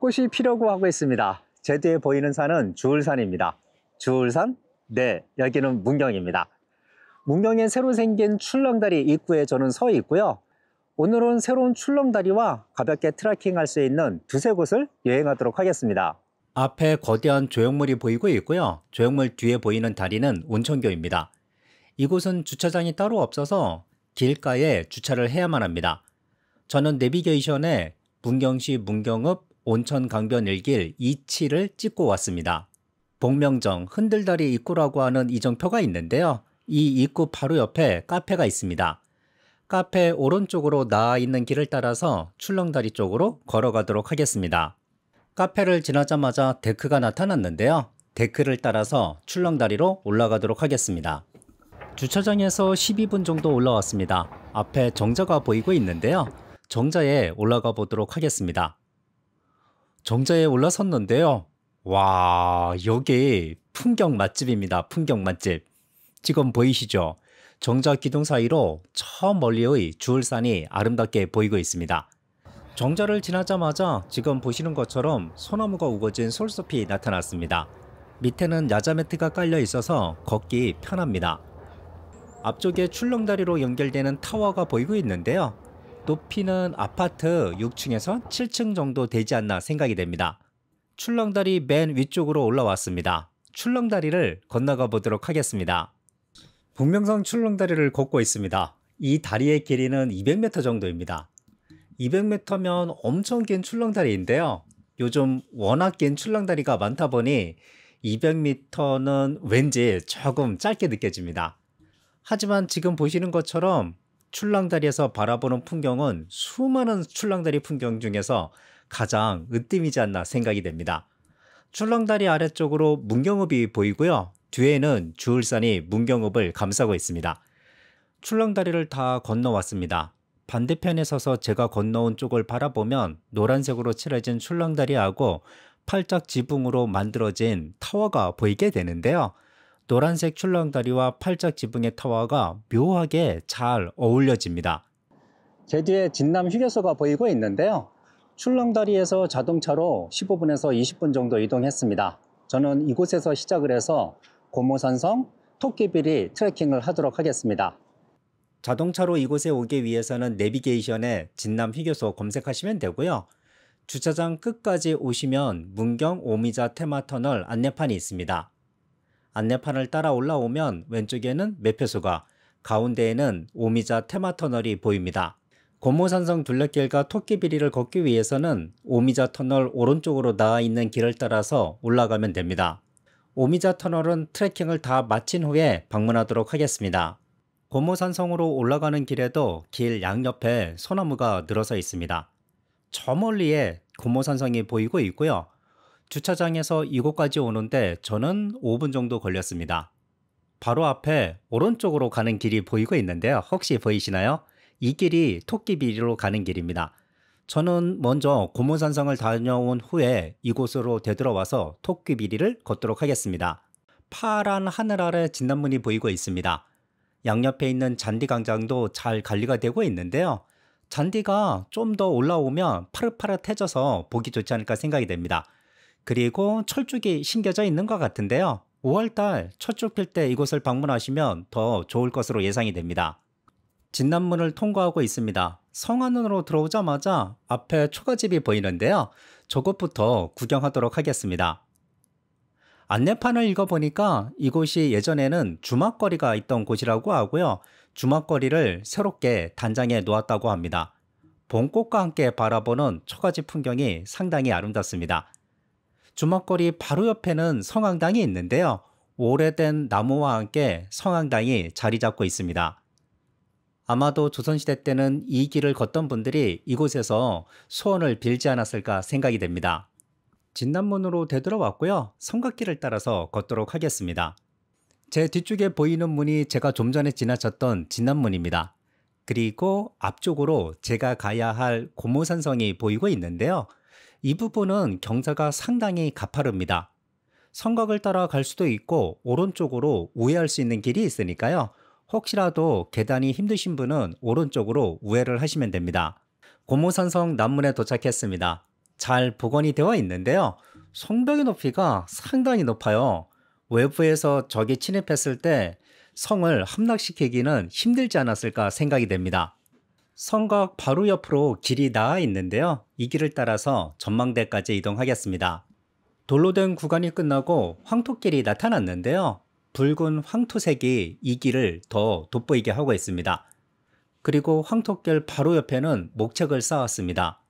꽃이 피려고 하고 있습니다. 제 뒤에 보이는 산은 주울산입니다. 주울산? 네, 여기는 문경입니다. 문경에 새로 생긴 출렁다리 입구에 저는 서 있고요. 오늘은 새로운 출렁다리와 가볍게 트라킹할 수 있는 두세 곳을 여행하도록 하겠습니다. 앞에 거대한 조형물이 보이고 있고요. 조형물 뒤에 보이는 다리는 온천교입니다. 이곳은 주차장이 따로 없어서 길가에 주차를 해야만 합니다. 저는 내비게이션에 문경시 문경읍 온천 강변 일길 2치를 찍고 왔습니다. 복명정 흔들다리 입구라고 하는 이정표가 있는데요. 이 입구 바로 옆에 카페가 있습니다. 카페 오른쪽으로 나아 있는 길을 따라서 출렁다리 쪽으로 걸어가도록 하겠습니다. 카페를 지나자마자 데크가 나타났는데요. 데크를 따라서 출렁다리로 올라가도록 하겠습니다. 주차장에서 12분 정도 올라왔습니다. 앞에 정자가 보이고 있는데요. 정자에 올라가 보도록 하겠습니다. 정자에 올라섰는데요. 와, 여기 풍경 맛집입니다. 풍경 맛집. 지금 보이시죠? 정자 기둥 사이로 저 멀리의 주울산이 아름답게 보이고 있습니다. 정자를 지나자마자 지금 보시는 것처럼 소나무가 우거진 솔숲이 나타났습니다. 밑에는 야자 매트가 깔려 있어서 걷기 편합니다. 앞쪽에 출렁다리로 연결되는 타워가 보이고 있는데요. 높이는 아파트 6층에서 7층 정도 되지 않나 생각이 됩니다. 출렁다리 맨 위쪽으로 올라왔습니다. 출렁다리를 건너가 보도록 하겠습니다. 북명성 출렁다리를 걷고 있습니다. 이 다리의 길이는 200m 정도입니다. 200m면 엄청 긴 출렁다리인데요. 요즘 워낙 긴 출렁다리가 많다 보니 200m는 왠지 조금 짧게 느껴집니다. 하지만 지금 보시는 것처럼 출렁다리에서 바라보는 풍경은 수많은 출렁다리 풍경 중에서 가장 으뜸이지 않나 생각이 됩니다. 출렁다리 아래쪽으로 문경읍이 보이고요. 뒤에는 주울산이 문경읍을 감싸고 있습니다. 출렁다리를 다 건너왔습니다. 반대편에 서서 제가 건너온 쪽을 바라보면 노란색으로 칠해진 출렁다리하고 팔짝 지붕으로 만들어진 타워가 보이게 되는데요. 노란색 출렁다리와 팔짝 지붕의 타워가 묘하게 잘 어울려집니다. 제 뒤에 진남 휴게소가 보이고 있는데요. 출렁다리에서 자동차로 15분에서 20분 정도 이동했습니다. 저는 이곳에서 시작을 해서 고모산성 토끼비리 트레킹을 하도록 하겠습니다. 자동차로 이곳에 오기 위해서는 내비게이션에 진남 휴게소 검색하시면 되고요. 주차장 끝까지 오시면 문경 오미자 테마터널 안내판이 있습니다. 안내판을 따라 올라오면 왼쪽에는 매표소가 가운데에는 오미자 테마터널이 보입니다. 고모산성 둘레길과 토끼비리를 걷기 위해서는 오미자 터널 오른쪽으로 나와 있는 길을 따라서 올라가면 됩니다. 오미자 터널은 트레킹을 다 마친 후에 방문하도록 하겠습니다. 고모산성으로 올라가는 길에도 길 양옆에 소나무가 늘어서 있습니다. 저 멀리에 고모산성이 보이고 있고요. 주차장에서 이곳까지 오는데 저는 5분 정도 걸렸습니다. 바로 앞에 오른쪽으로 가는 길이 보이고 있는데요. 혹시 보이시나요? 이 길이 토끼비리로 가는 길입니다. 저는 먼저 고문산성을 다녀온 후에 이곳으로 되돌아와서 토끼비리를 걷도록 하겠습니다. 파란 하늘 아래 진단문이 보이고 있습니다. 양옆에 있는 잔디광장도 잘 관리가 되고 있는데요. 잔디가 좀 더 올라오면 파릇파릇해져서 보기 좋지 않을까 생각이 됩니다. 그리고 철쭉이 심겨져 있는 것 같은데요. 5월달 철쭉 필 때 이곳을 방문하시면 더 좋을 것으로 예상이 됩니다. 진남문을 통과하고 있습니다. 성안으로 들어오자마자 앞에 초가집이 보이는데요. 저것부터 구경하도록 하겠습니다. 안내판을 읽어보니까 이곳이 예전에는 주막거리가 있던 곳이라고 하고요. 주막거리를 새롭게 단장해 놓았다고 합니다. 봄꽃과 함께 바라보는 초가집 풍경이 상당히 아름답습니다. 주먹거리 바로 옆에는 성황당이 있는데요. 오래된 나무와 함께 성황당이 자리 잡고 있습니다. 아마도 조선시대 때는 이 길을 걷던 분들이 이곳에서 소원을 빌지 않았을까 생각이 됩니다. 진남문으로 되돌아왔고요. 성곽길을 따라서 걷도록 하겠습니다. 제 뒤쪽에 보이는 문이 제가 좀 전에 지나쳤던 진남문입니다. 그리고 앞쪽으로 제가 가야 할 고모산성이 보이고 있는데요. 이 부분은 경사가 상당히 가파릅니다. 성곽을 따라 갈 수도 있고 오른쪽으로 우회할 수 있는 길이 있으니까요. 혹시라도 계단이 힘드신 분은 오른쪽으로 우회를 하시면 됩니다. 고모산성 남문에 도착했습니다. 잘 복원이 되어 있는데요. 성벽의 높이가 상당히 높아요. 외부에서 적이 침입했을 때 성을 함락시키기는 힘들지 않았을까 생각이 됩니다. 성곽 바로 옆으로 길이 나아 있는데요. 이 길을 따라서 전망대까지 이동하겠습니다. 돌로 된 구간이 끝나고 황토길이 나타났는데요. 붉은 황토색이 이 길을 더 돋보이게 하고 있습니다. 그리고 황토길 바로 옆에는 목책을 쌓았습니다.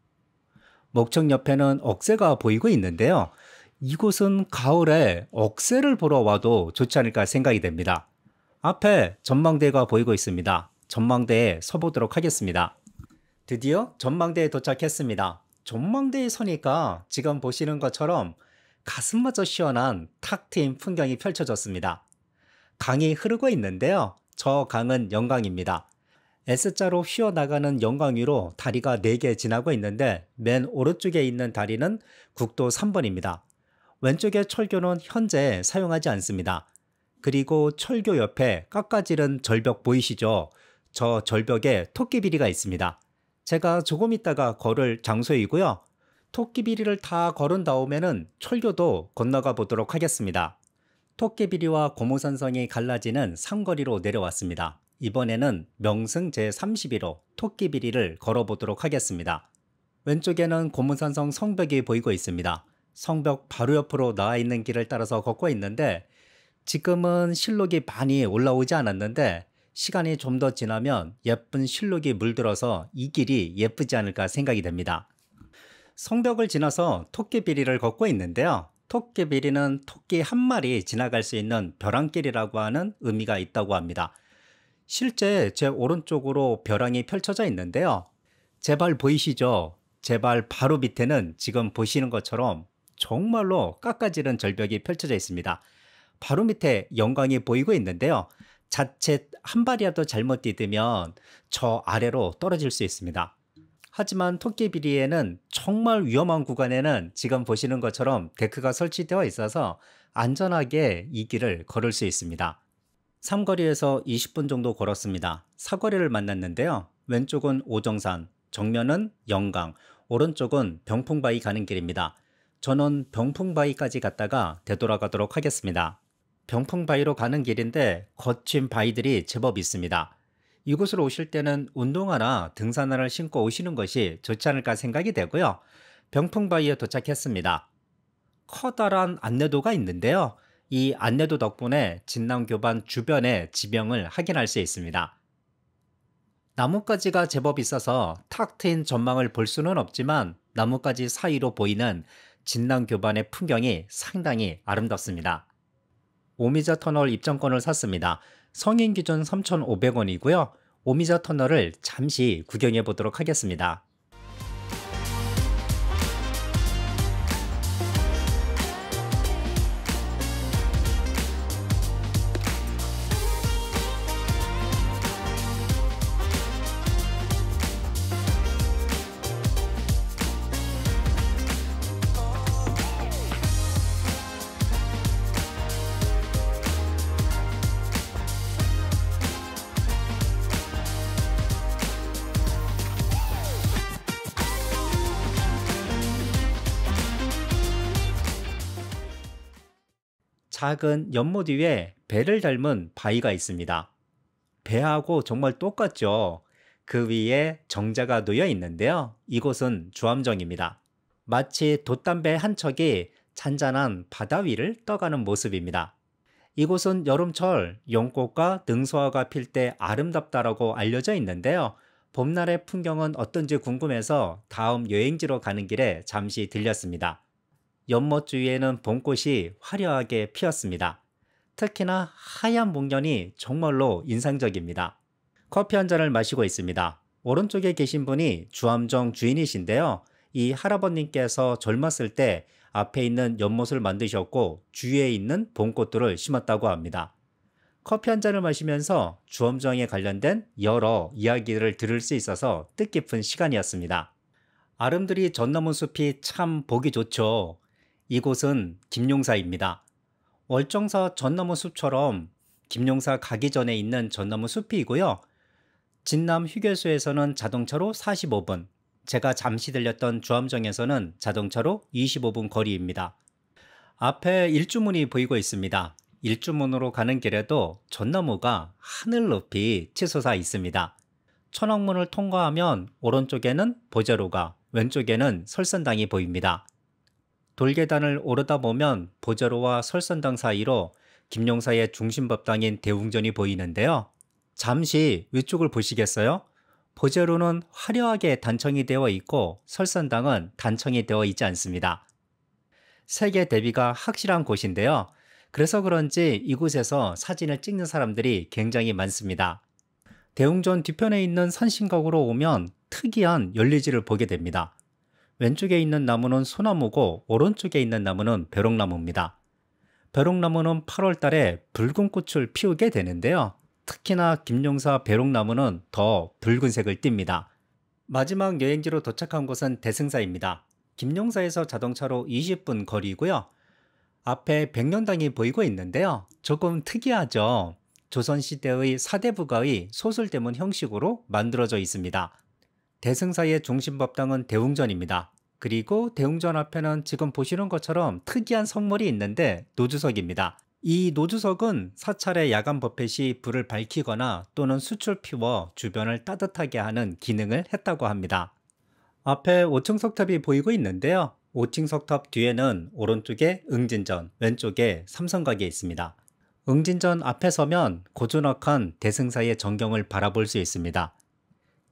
목청 옆에는 억새가 보이고 있는데요. 이곳은 가을에 억새를 보러 와도 좋지 않을까 생각이 됩니다. 앞에 전망대가 보이고 있습니다. 전망대에 서보도록 하겠습니다. 드디어 전망대에 도착했습니다. 전망대에 서니까 지금 보시는 것처럼 가슴마저 시원한 탁 트인 풍경이 펼쳐졌습니다. 강이 흐르고 있는데요. 저 강은 영광입니다 S자로 휘어나가는 영광 위로 다리가 4개 지나고 있는데 맨 오른쪽에 있는 다리는 국도 3번입니다. 왼쪽에 철교는 현재 사용하지 않습니다. 그리고 철교 옆에 깎아지른 절벽 보이시죠? 저 절벽에 토끼비리가 있습니다. 제가 조금 있다가 걸을 장소이고요. 토끼비리를 다 걸은 다음에는 철교도 건너가 보도록 하겠습니다. 토끼비리와 고모산성이 갈라지는 상거리로 내려왔습니다. 이번에는 명승 제31호 토끼비리를 걸어보도록 하겠습니다. 왼쪽에는 고문산성 성벽이 보이고 있습니다. 성벽 바로 옆으로 나와 있는 길을 따라서 걷고 있는데 지금은 실록이 많이 올라오지 않았는데 시간이 좀 더 지나면 예쁜 실록이 물들어서 이 길이 예쁘지 않을까 생각이 됩니다. 성벽을 지나서 토끼비리를 걷고 있는데요. 토끼비리는 토끼 한 마리 지나갈 수 있는 벼랑길이라고 하는 의미가 있다고 합니다. 실제 제 오른쪽으로 벼랑이 펼쳐져 있는데요. 제발 보이시죠? 제발 바로 밑에는 지금 보시는 것처럼 정말로 깎아지른 절벽이 펼쳐져 있습니다. 바로 밑에 영광이 보이고 있는데요. 자칫 한 발이라도 잘못 디디면 저 아래로 떨어질 수 있습니다. 하지만 토끼비리에는 정말 위험한 구간에는 지금 보시는 것처럼 데크가 설치되어 있어서 안전하게 이 길을 걸을 수 있습니다. 삼거리에서 20분 정도 걸었습니다. 사거리를 만났는데요. 왼쪽은 오정산, 정면은 영강, 오른쪽은 병풍바위 가는 길입니다. 저는 병풍바위까지 갔다가 되돌아가도록 하겠습니다. 병풍 바위로 가는 길인데 거친 바위들이 제법 있습니다. 이곳으로 오실 때는 운동화나 등산화를 신고 오시는 것이 좋지 않을까 생각이 되고요. 병풍 바위에 도착했습니다. 커다란 안내도가 있는데요. 이 안내도 덕분에 진남교반 주변의 지병을 확인할 수 있습니다. 나뭇가지가 제법 있어서 탁 트인 전망을 볼 수는 없지만 나뭇가지 사이로 보이는 진남교반의 풍경이 상당히 아름답습니다. 오미자 터널 입장권을 샀습니다. 성인 기준 3,500원이고요. 오미자 터널을 잠시 구경해 보도록 하겠습니다. 작은 연못 위에 배를 닮은 바위가 있습니다. 배하고 정말 똑같죠. 그 위에 정자가 놓여 있는데요. 이곳은 주암정입니다. 마치 돛담배 한 척이 잔잔한 바다 위를 떠가는 모습입니다. 이곳은 여름철 연꽃과 능소화가 필 때 아름답다라고 알려져 있는데요. 봄날의 풍경은 어떤지 궁금해서 다음 여행지로 가는 길에 잠시 들렸습니다. 연못 주위에는 봄꽃이 화려하게 피었습니다. 특히나 하얀 목련이 정말로 인상적입니다. 커피 한 잔을 마시고 있습니다. 오른쪽에 계신 분이 주암정 주인이신데요. 이 할아버님께서 젊었을 때 앞에 있는 연못을 만드셨고 주위에 있는 봄꽃들을 심었다고 합니다. 커피 한 잔을 마시면서 주암정에 관련된 여러 이야기를 들을 수 있어서 뜻깊은 시간이었습니다. 아름드리 전나무 숲이 참 보기 좋죠. 이곳은 김용사입니다. 월정사 전나무 숲처럼 김용사 가기 전에 있는 전나무 숲이고요. 진남 휴게소에서는 자동차로 45분, 제가 잠시 들렸던 주암정에서는 자동차로 25분 거리입니다. 앞에 일주문이 보이고 있습니다. 일주문으로 가는 길에도 전나무가 하늘 높이 치솟아 있습니다. 천왕문을 통과하면 오른쪽에는 보제로가, 왼쪽에는 설선당이 보입니다. 돌계단을 오르다 보면 보제로와 설선당 사이로 김용사의 중심법당인 대웅전이 보이는데요. 잠시 위쪽을 보시겠어요? 보제로는 화려하게 단청이 되어 있고 설선당은 단청이 되어 있지 않습니다. 세계 대비가 확실한 곳인데요. 그래서 그런지 이곳에서 사진을 찍는 사람들이 굉장히 많습니다. 대웅전 뒤편에 있는 선신각으로 오면 특이한 연리지를 보게 됩니다. 왼쪽에 있는 나무는 소나무고 오른쪽에 있는 나무는 벼룩나무입니다. 벼룩나무는 8월 달에 붉은 꽃을 피우게 되는데요. 특히나 김용사 벼룩나무는 더 붉은색을 띱니다. 마지막 여행지로 도착한 곳은 대승사입니다. 김용사에서 자동차로 20분 거리고요. 앞에 백년당이 보이고 있는데요. 조금 특이하죠. 조선시대의 사대부가의 소설대문 형식으로 만들어져 있습니다. 대승사의 중심법당은 대웅전입니다. 그리고 대웅전 앞에는 지금 보시는 것처럼 특이한 성물이 있는데 노주석입니다. 이 노주석은 사찰의 야간 법회 시 불을 밝히거나 또는 수출 피워 주변을 따뜻하게 하는 기능을 했다고 합니다. 앞에 5층 석탑이 보이고 있는데요. 5층 석탑 뒤에는 오른쪽에 응진전, 왼쪽에 삼성각이 있습니다. 응진전 앞에 서면 고즈넉한 대승사의 전경을 바라볼 수 있습니다.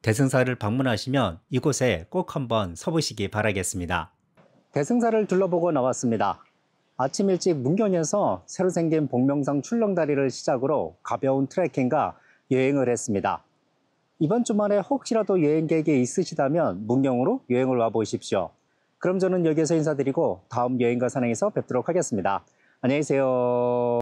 대승사를 방문하시면 이곳에 꼭 한번 서보시기 바라겠습니다. 대승사를 둘러보고 나왔습니다. 아침 일찍 문경에서 새로 생긴 복명상 출렁다리를 시작으로 가벼운 트레킹과 여행을 했습니다. 이번 주말에 혹시라도 여행 객이 있으시다면 문경으로 여행을 와보십시오. 그럼 저는 여기에서 인사드리고 다음 여행과 산행에서 뵙도록 하겠습니다. 안녕히 계세요.